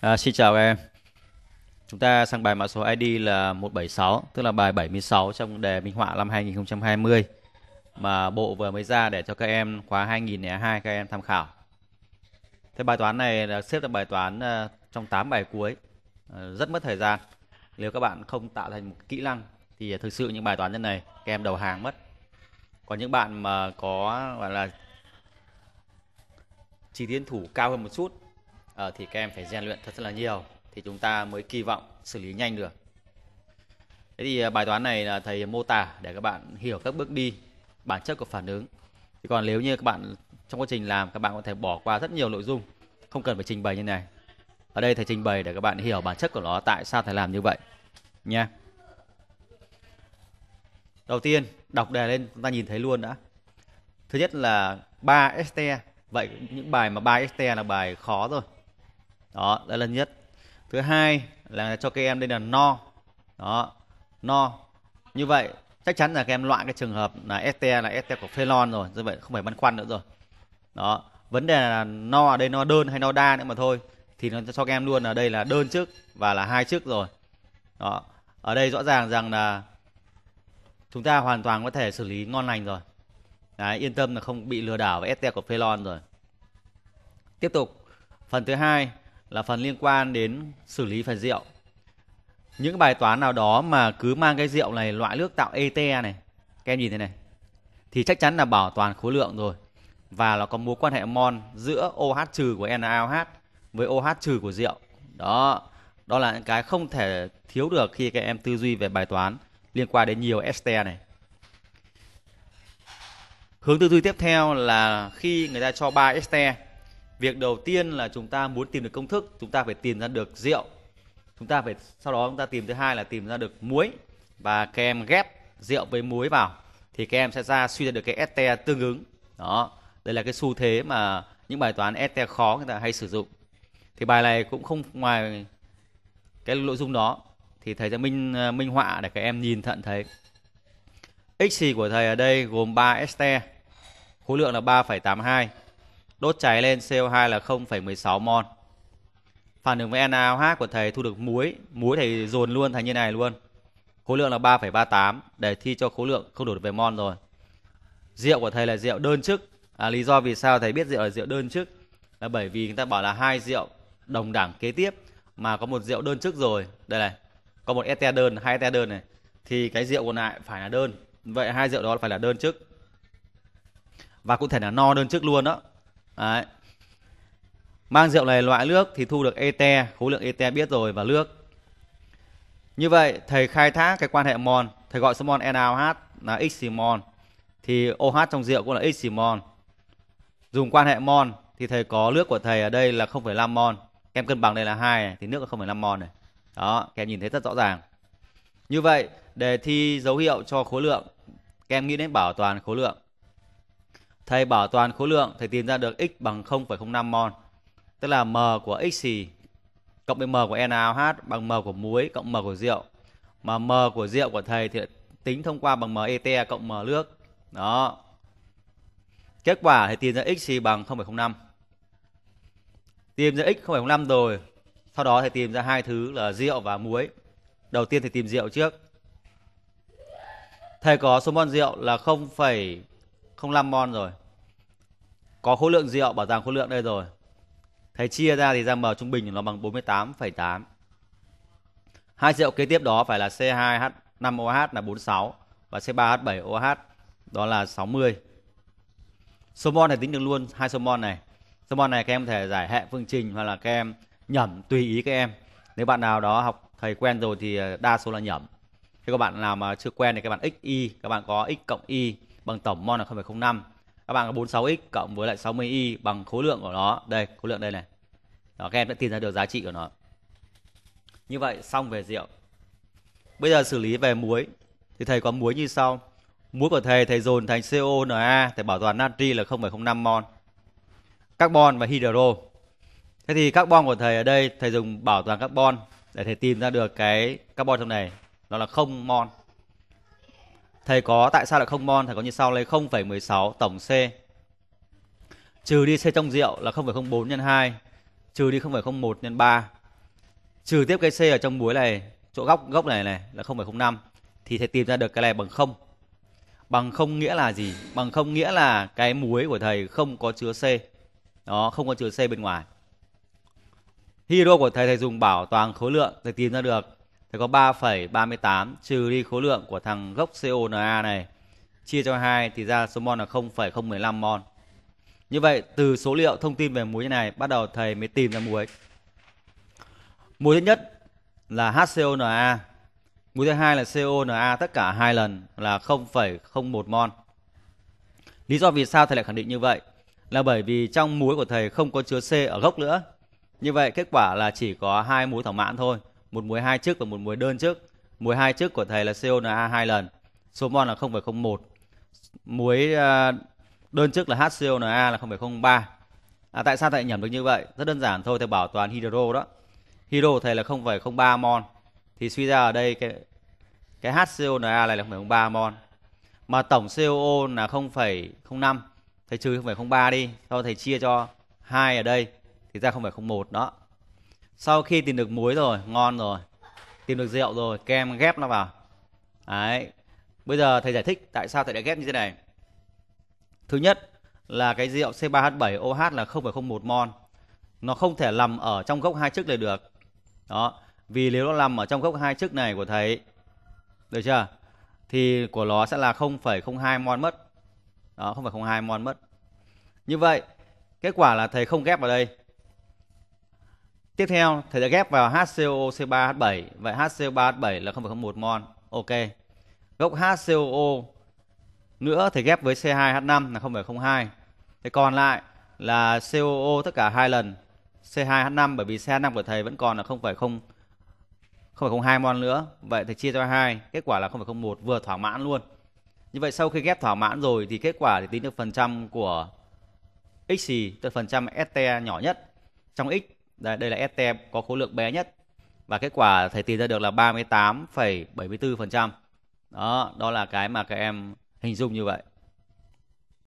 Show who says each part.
Speaker 1: À, xin chào em. Chúng ta sang bài mã số ID là 176, tức là bài 76 trong đề minh họa năm 2020 mà bộ vừa mới ra để cho các em khóa 2002 các em tham khảo. Thế bài toán này là xếp là bài toán ờ, trong 8 bài cuối, ờ, rất mất thời gian. Nếu các bạn không tạo thành một kỹ năng thì thực sự những bài toán như này các em đầu hàng mất. Còn những bạn mà có gọi là chỉ tiến thủ cao hơn một chút à, thì các em phải rèn luyện thật rất là nhiều thì chúng ta mới kỳ vọng xử lý nhanh được thế thì ờ, bài toán này là thầy mô tả để các bạn hiểu các bước đi bản chất của phản ứng thì còn nếu như các bạn trong quá trình làm các bạn có thể bỏ qua rất nhiều nội dung không cần phải trình bày như này ở đây thầy trình bày để các bạn hiểu bản chất của nó tại sao thầy làm như vậy nha đầu tiên đọc đề lên chúng ta nhìn thấy luôn đã thứ nhất là 3 ST e. vậy những bài mà 3 ST e là bài khó rồi đó là lần nhất thứ hai là cho các em đây là no đó no như vậy chắc chắn là các em loại cái trường hợp là este là este của phenol rồi như vậy không phải băn khoăn nữa rồi đó vấn đề là no ở đây no đơn hay no đa nữa mà thôi thì nó cho các em luôn là đây là đơn trước và là hai trước rồi đó ở đây rõ ràng rằng là chúng ta hoàn toàn có thể xử lý ngon lành rồi Đấy, yên tâm là không bị lừa đảo với este của phenol rồi tiếp tục phần thứ hai là phần liên quan đến xử lý phần rượu những bài toán nào đó mà cứ mang cái rượu này loại nước tạo ETA này các em nhìn thế này thì chắc chắn là bảo toàn khối lượng rồi và nó có mối quan hệ mol giữa OH trừ của NaOH với OH trừ của rượu đó đó là những cái không thể thiếu được khi các em tư duy về bài toán liên quan đến nhiều este này hướng tư duy tiếp theo là khi người ta cho ba este việc đầu tiên là chúng ta muốn tìm được công thức chúng ta phải tìm ra được rượu chúng ta phải sau đó chúng ta tìm thứ hai là tìm ra được muối và các em ghép rượu với muối vào thì các em sẽ ra suy ra được cái este tương ứng đó đây là cái xu thế mà những bài toán este khó người ta hay sử dụng thì bài này cũng không ngoài cái nội dung đó thì thầy sẽ minh ờ, minh họa để các em nhìn thận thấy x của thầy ở đây gồm 3 este khối lượng là 3,82 Đốt cháy lên CO2 là 0,16 mol. Phản ứng với NaOH của thầy thu được muối, muối thầy dồn luôn thành như này luôn. Khối lượng là 3,38 để thi cho khối lượng không đủ về mol rồi. Rượu của thầy là rượu đơn chức. À, lý do vì sao thầy biết rượu là rượu đơn chức là bởi vì người ta bảo là hai rượu đồng đẳng kế tiếp mà có một rượu đơn chức rồi đây này có một ete đơn hai ete đơn này thì cái rượu còn lại phải là đơn vậy hai rượu đó phải là đơn chức và cụ thể là no đơn chức luôn đó Đấy. Mang rượu này loại nước thì thu được ete, khối lượng ete biết rồi và nước. Như vậy thầy khai thác cái quan hệ mol, thầy gọi số mol NaOH là x xì mol thì OH trong rượu cũng là x xì mol. Dùng quan hệ mol thì thầy có nước của thầy ở đây là 0,5 mol, kem cân bằng đây là 2 thì nước là 0,5 mol này. Đó, các em nhìn thấy rất rõ ràng. Như vậy đề thi dấu hiệu cho khối lượng, các em nghĩ đến bảo toàn khối lượng thầy bảo toàn khối lượng thầy tìm ra được x bằng 0,05 mol tức là m của x xì cộng với m của NaOH bằng m của muối cộng m của rượu mà m của rượu của thầy thì tính thông qua bằng m ET e cộng m nước đó kết quả thì tìm ra x xì bằng 0,05 tìm ra x 0,05 rồi sau đó thầy tìm ra hai thứ là rượu và muối đầu tiên thì tìm rượu trước thầy có số mol rượu là 0, không 05 mon rồi có khối lượng rượu bảo tàng khối lượng đây rồi thầy chia ra thì ra m trung bình nó bằng 48,8 hai rượu kế tiếp đó phải là C2H5OH là 46 và C3H7OH đó là 60 số mon này tính được luôn hai số mon này số mon này các em có thể giải hệ phương trình hoặc là các em nhẩm tùy ý các em nếu bạn nào đó học thầy quen rồi thì đa số là nhẩm thế các bạn nào mà chưa quen thì các bạn x y các bạn có x cộng y bằng tổng mol là 0,05 các bạn có 46x cộng với lại 60y bằng khối lượng của nó đây khối lượng đây này đó các em đã tìm ra được giá trị của nó như vậy xong về rượu bây giờ xử lý về muối thì thầy có muối như sau muối của thầy thầy dồn thành CONa thầy bảo toàn natri là 0,05 mol carbon và hydro thế thì carbon của thầy ở đây thầy dùng bảo toàn carbon để thầy tìm ra được cái carbon trong này nó là không mol thầy có tại sao lại không mon thầy có như sau lấy 0,16 tổng c trừ đi c trong rượu là 0,04 nhân 2 trừ đi 0,01 nhân 3 trừ tiếp cái c ở trong muối này chỗ góc góc này này là 0,05 thì thầy tìm ra được cái này bằng không bằng không nghĩa là gì bằng không nghĩa là cái muối của thầy không có chứa c đó không có chứa c bên ngoài hydro của thầy thầy dùng bảo toàn khối lượng thầy tìm ra được thì có 3,38 trừ đi khối lượng của thằng gốc CONA này chia cho 2 thì ra số mol là 0,015 mol. Như vậy từ số liệu thông tin về muối này bắt đầu thầy mới tìm ra muối. Muối thứ nhất là HCONA, muối thứ hai là CONA tất cả hai lần là 0,01 mol. Lý do vì sao thầy lại khẳng định như vậy là bởi vì trong muối của thầy không có chứa C ở gốc nữa. Như vậy kết quả là chỉ có hai muối thỏa mãn thôi một muối hai trước và một muối đơn trước muối hai trước của thầy là CONa hai lần số mol là 0,01 muối à, đơn trước là HCONa là 0,03 à, tại sao thầy nhẩm được như vậy rất đơn giản thôi thầy bảo toàn hydro đó hydro thầy là 0,03 mol thì suy ra ở đây cái cái HCONa này là 0,03 mol mà tổng COO là 0,05 thầy trừ 0,03 đi sau thầy chia cho hai ở đây thì ra 0,01 đó sau khi tìm được muối rồi ngon rồi tìm được rượu rồi kem ghép nó vào đấy bây giờ thầy giải thích tại sao thầy đã ghép như thế này thứ nhất là cái rượu C3H7OH là 0,01 mol nó không thể nằm ở trong gốc hai chức này được đó vì nếu nó nằm ở trong gốc hai chức này của thầy được chưa thì của nó sẽ là 0,02 mol mất đó 0,02 mol mất như vậy kết quả là thầy không ghép vào đây Tiếp theo thầy đã ghép vào HCOC3H7. Vậy HCO3H7 là 0,01 mol. Ok. Gốc HCOO nữa thầy ghép với C2H5 là 0,02. Thế còn lại là COO tất cả hai lần C2H5 bởi vì C2H5 của thầy vẫn còn là 0,0 0,02 mol nữa. Vậy thầy chia cho 2, kết quả là 0,01 vừa thỏa mãn luôn. Như vậy sau khi ghép thỏa mãn rồi thì kết quả thì tính được phần trăm của x gì tức phần trăm ST nhỏ nhất. Trong x đây, đây là ST e có khối lượng bé nhất và kết quả thầy tìm ra được là 38,74%. Đó, đó là cái mà các em hình dung như vậy.